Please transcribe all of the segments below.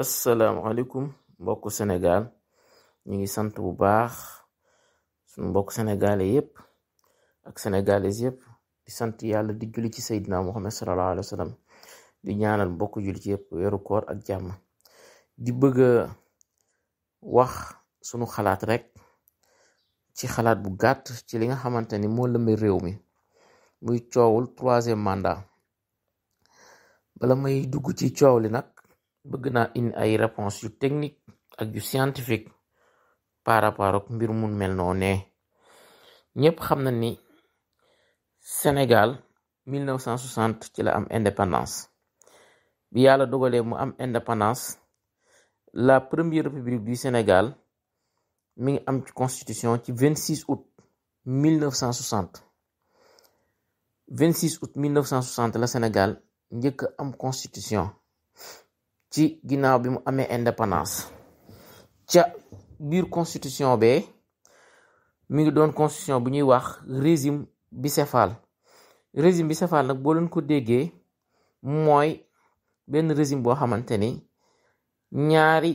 asalaamaaleykum mbokk Sénégal ñu ngi sant bu baax suñu mbokk sénégalais yépp ak sénégalaises yépp di sant yàlla di julli ci Seydina Muhammad sallallahu alayhi wa sallam di ñaanal mbokk julli ci yépp weeru koor ak jàmm di bëgg a wax sunu xalaat rekk ci xalaat bu gàtt ci li nga xamante ni moo lëmbe réew mi muy coowul troisième mandat bala may dugg ci coow li nag. bëgg naa in ay réponse technique ak scientifique par rapport mbir mel ñëpp xam na ni Sénégal 1960 ci la am indépendance bi yàlla mu am indépendance la première république du Sénégal mi ngi am constitution ci 26 août 1960 26 août 1960 la Sénégal eu am constitution ci ginnaaw bi mu amee indépendance ca biir constitution be mi ngi doon constitution bu ñuy wax résime régime résime bi bicéphale nag boo leen ko déggee mooy benn résime boo xamante ni ñaari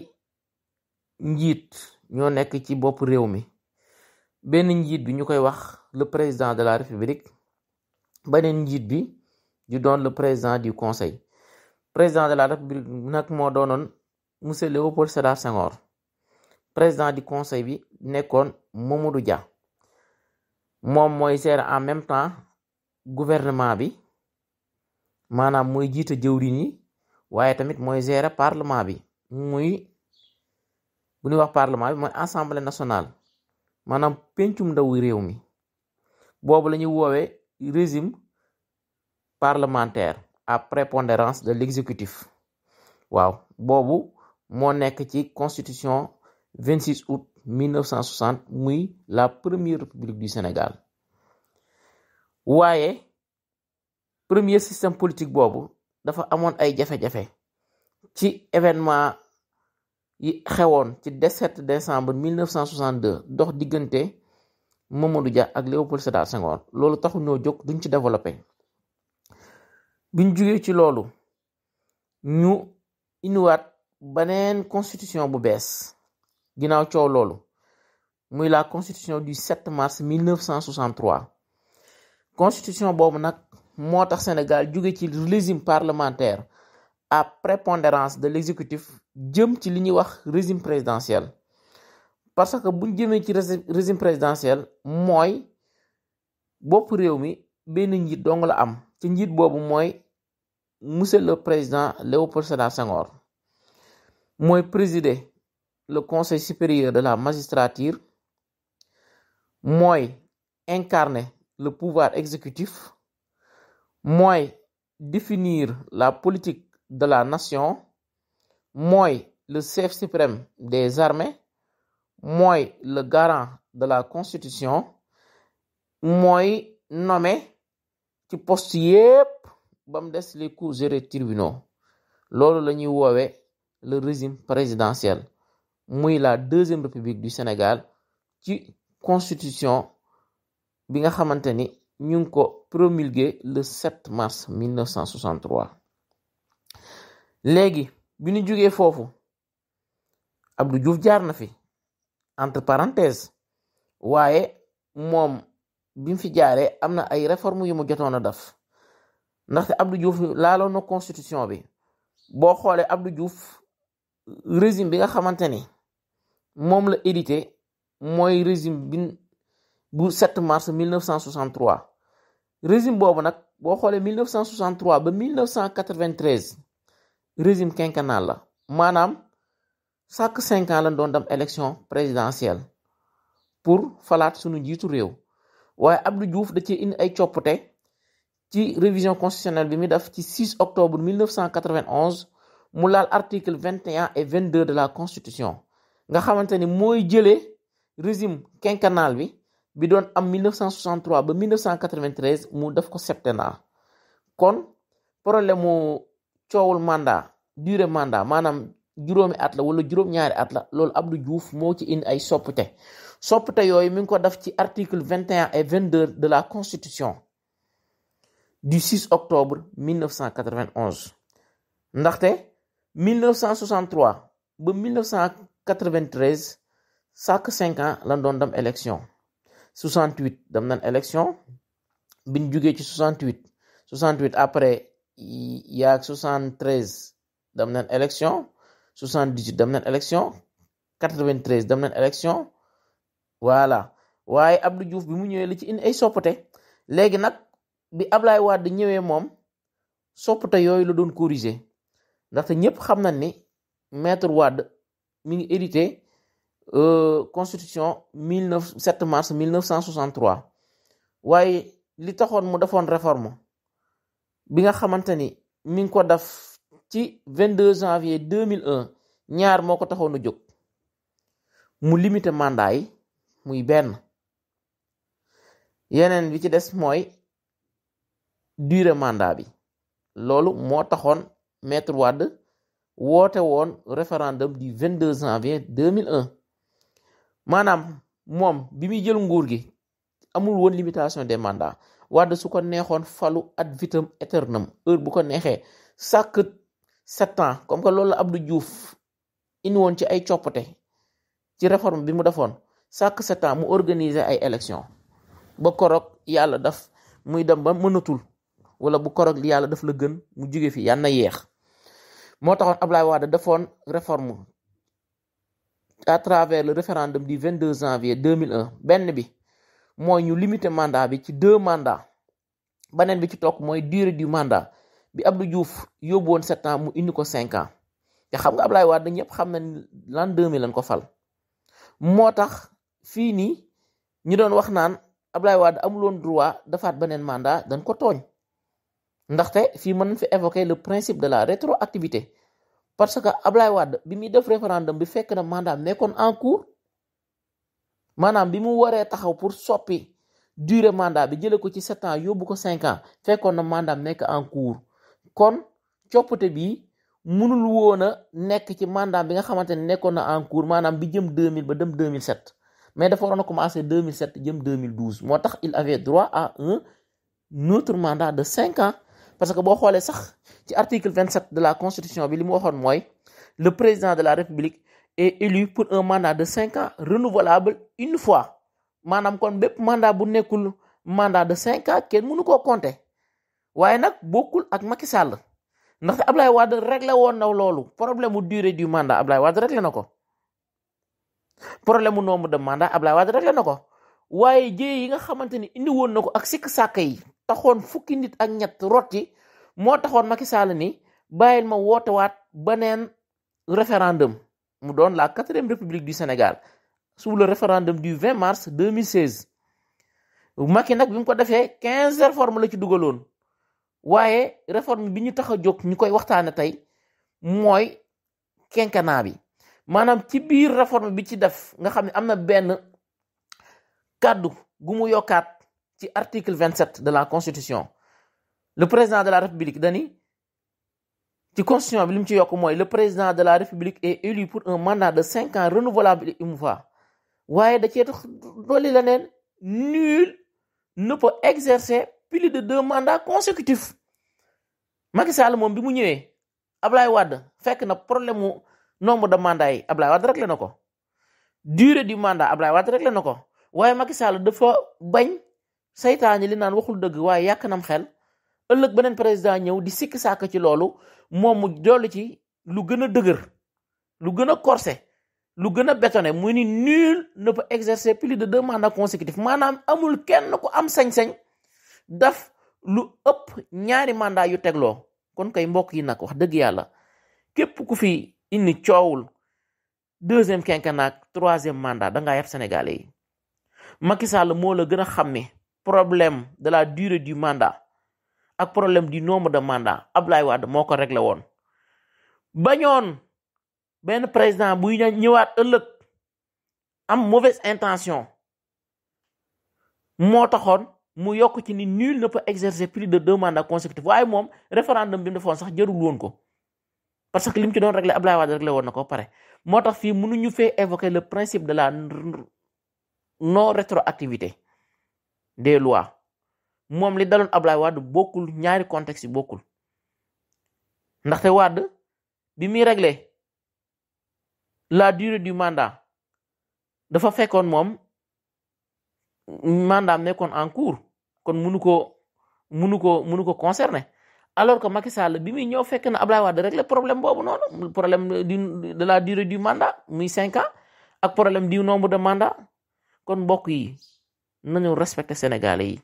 njiit ñoo nekk ci bopp réew mi benn njiit bi ñu koy wax le président de la république beneen njiit bi di doon le président du conseil président de la république nag moo doonoon monsieur Léopold Sédar Senghor président du conseil bi nekkoon Mamadou Dia moom mooy seere en même temps gouvernement bi maanaam mooy jiite jëwriñ yi waaye tamit mooy gere parlement bi muy bu ñuy wax parlement bi mooy assemblée nationale maanaam pencum ndaw réew mi boobu la ñuy woowee régime parlementaire à prépondérance de l'exécutif waaw Bobu, mon nekk constitution 26 août 1960 oui, la première république du Sénégal waaye premier système politique Bobu, dafa amoon ay jafé jafé. ci événement yi xewoon ci 17 décembre 1962 dox diggante Mamadou Dia ak Léopold Sédar Senghor lolu taxu ñoo jóg duñ ci développé biñ jugee ci loolu ñu indiwaat beneen constitution bu bees ginnaaw coow loolu muy la constitution du 7 mars 1963 constitution boobu nag moo tax Sénégal jóge ci régime parlementaire à prépondérance de l'exécutif jëm ci li ñuy wax régime présidentiel parce que buñ jëmee ci régime présidentiel mooy bopp réew mi benn njiit dong la am ci njiit boobu mooy monsieur le président Léopold Sédar Senghor présider le conseil supérieur de la magistrature Moi, incarner le pouvoir exécutif Moi, définir la politique de la nation Moi, le chef suprême des armées Moi, le garant de la constitution Moi, nommé qui poste BAMDES LE les cours et les tribunaux lolu le régime présidentiel muy la deuxième république du Sénégal ci constitution bi nga xamanteni ko promulgué le 7 mars 1963 léegi biñu ñu Fofu, Abdou Diouf jaar na fi entre parenthèses wa'e mom bi fi ay réformes yu mu jotoon ndaxte Abdou Diouf laaloon na constitution bi boo xoolee Abdou Diouf régime bi nga xamante ni moom la édité mooy régime bi bu 7 mars 1963 régime boobu nag boo xoolee mille 1963 ba 1993 régime quinquennal la maanaam chaque cinq ans lañ doon dem élection présidentielle pour falaat sunu njiitu réew waaye Abdou Diouf da cee indi ay coppite. ci révision constitutionnelle bi mi def ci 6 octobre 1991 mu laal article 21 et 22 de la constitution nga xamante ni mooy jëlee régime quinquennal bi bi doon am 1963 ba 1993 mu def ko septennat kon problème mu coowul mandat dure mandat maanaam juróomi at la wala juróom-ñaari at la loolu Abdou juuf moo ci indi ay soppite soppite yooyu mi ngi ko def ci article 21 et 22 de la constitution du 6 octobre 1991 ndaxte 1963 ba 1993 chaque 5 ans la élection 68 donne élection bin 68 68 après Il y a 73 donne une élection 78 donne élection 93 donne élection voilà waye Abdou Diouf bi mu ñëwé li ci bi Ablaye Wade ñëwee moom soppite yooyu la doon corriger ndaxte ñëpp xam nañ ni maître Wade mi ngi hérité euh, constitution mille neuf sept mars mille neuf cent soixante trois waaye li taxoon mu defoon réforme bi nga xamante ni mi ngi ko def ci vingt deux janvier deux mille un ñaar moo ko taxoon a jóg mu limité mandat yi muy benn yeneen bi ci des mooy dure manda bi loolu moo taxoon maître Wade woote woon référendum du 22 janvier 2001 maanaam moom bi muy jël nguur gi amul woon limitation des mandats Wade su ko neexoon falu ad vitam aeternam heure bu ko neexee chaque sept ans comme que loolu la Abdou Diouf indi woon ci ay coppute ci réforme bi mu defoon chaque sept mu organiser ay élection ba korok yàlla daf muy dem ba mënatul wala bu korog li yàlla daf la gën mu jóge fi yàlla na yeex moo taxoon Ablaye Wade defoon réforme à travers le référendum du 22 janvier 2001 benn bi mooy ñu limite mandat bi ci deux mandats beneen bi ci toog mooy dure du mandat bi Abdou juuf yóbbu woon sept mu indi ko cinq ans te xam nga ablay Wade ñëpp xam na ni l'an 2000 ko fal moo tax fii nii ñu doon wax naan Ablaye amuloon amul woon droit defaat beneen mandat dañ ko tooñ. ndaxte fii mën nañ fi évoquer le principe de la rétroactivité parce que Ablaye Wade bi muy def référendum bi fekk na mandat nekkoon en cours maanaam bi mu waree taxaw pour soppi dure mandat bi jëlee ko ci sept ans yóbbu ko cinq ans fekkoon na mandat nekk en cours kon coppite bi mënul woon a nekk ci mandat bi nga xamante ne nekkoon na en cours maanaam bi jëm 2000 ba dem 2007 mais dafa waroon a commencé 2007 jëm 2012 moo tax il avait droit à un autre mandat de cinq ans parce que boo xoolee sax ci article vingt sept de la constitution bi li mu waxoon mooy le président de la république est élu pour un mandat de cinq ans renouvelable une fois maanaam kon bépp mandat bu nekkul mandat de cinq ans kenn mënu koo compter waaye nag bokkul ak Macky Sall ndaxte Ablaye Wade réglé woon na loolu problème mu durée du mandat Ablaye Wade réglé na ko problème mu nombre de mandat Ablaye Wade réglé na ko waaye yi nga xamante ni indi woon na ko ak sikk sàkk yi taxoon fukki nit ak ñett yi moo taxoon Macky Sall ni bàyyil ma woote waat beneen référendum mu doon la quatrième république du Sénégal sous le référendum du 20 mars 2016 Macky nag bi mu ko defee quinze réformes la ci dugaloon waaye réforme bi ñu tax a jóg ñu koy waxtaane tey mooy quinquennat bi maanaam ci biir réforme bi ci def nga xam ne am na benn kàddu gumu yokkaat ci article 27 de la constitution le président de la république dani ci constitution bi lim ci yok moy le président de la république est élu pour un mandat de cinq ans renouvelable une fois waye da ci dolli leneen nul ne peut exercer plus de deux mandats consécutifs Macky Sall moom bi mu ñëwee Ablaye Wade fekk na problème nombre de mandats yi Ablaye Wade rek na ko durée du mandat Ablaye Wade rek na ko waaye Macky Sall dafa bañ saytaane li naan waxul dëgg waaye yàq xel ëllëg beneen président ñëw di sikki sàkk ci loolu moom mu doolu ci lu gën a dëgër lu gën a corsé lu gën a bétonné mu ni nul ne peut exercer plus de deux mandats consécutifs maanaam amul kenn ku am sañ-sañ daf lu ëpp ñaari mandat yu tegloo kon kay mbokk yi nak wax dëgg yàlla képp ku fi indi coowul deuxième quinquennat troisième mandat da ngaa yab Sénégalais yi Macky Sall moo la gën a xàmmee problème de la durée du mandat ak problème du nombre de mandats Ablay Wad moko ko réglé woon bañoon benn président bu ñëwaat ëlëk am mauvaise intention mo taxone mu yok ci ni nul ne peut exercer plus de deux mandats consécutifs waye mom référendum bi mu defon sax jarul won ko parce que lim ci doon réglé Ablay Wad réglé won nako paré pare fi mënu ñu fé évoquer le principe de la non rétroactivité des lois mom li dalon ablay wad bokul ñaari contexte bokul. ndax ndaxte wad bi mi régler la durée du mandat dafa fekkoon mom mandat am en cours kon munuko munuko munuko concerner alors que Macky Sall bi mi ñëw fekk na Ablaye Wade régler problème bobu non problème de la durée du mandat muy 5 ans ak problème du nombre de mandat kon mbokk yi nañu respecté sénégalais yi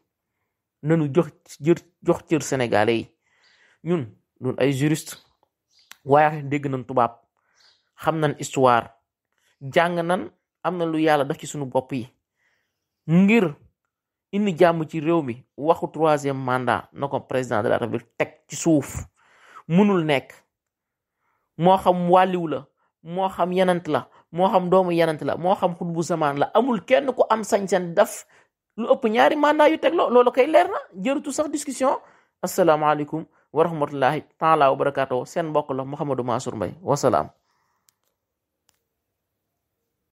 nañu jox jox cër sénégalais yi ñun duñ ay juriste waaye dégg nañ tubaab xam nañ histoire jàng nan am na lu yàlla def ci suñu bopp yi ngir indi jàmm ci réew mi waxu troisième mandat na ko président de la république teg ci suuf munul nekk moo xam walliwla moo xam yenant la moo xam doomu yenant la moo xam xutbu zamaan la amul kenn ku am sañ-sañ def lu ëpp ñaari mandat yu tegloo loolu koy leer na jërutu sax discussion asalaamaaleykum wa rahmatullahi taala wa barakaatu seen mbokk la Mouhamadou Mansour may wasalaam